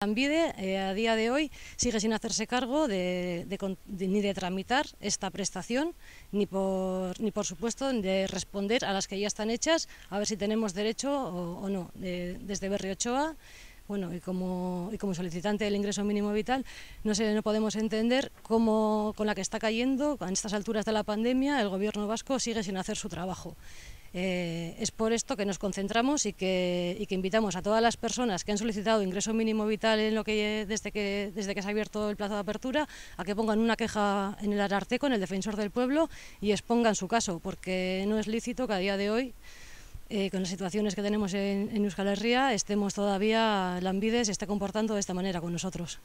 Ambide eh, a día de hoy sigue sin hacerse cargo ni de tramitar esta prestación, ni por, supuesto de responder a las que ya están hechas, a ver si tenemos derecho o, no. desde Ochoa, bueno, y como, solicitante del ingreso mínimo vital, no, no podemos entender cómo con la que está cayendo, en estas alturas de la pandemia, el gobierno vasco sigue sin hacer su trabajo. Eh, es por esto que nos concentramos y que, invitamos a todas las personas que han solicitado ingreso mínimo vital en lo que, desde, que, desde que se ha abierto el plazo de apertura a que pongan una queja en el Ararteco, en el Defensor del Pueblo, y expongan su caso, porque no es lícito que a día de hoy, eh, con las situaciones que tenemos en, Euskal Herria, estemos todavía, la comportando de esta manera con nosotros.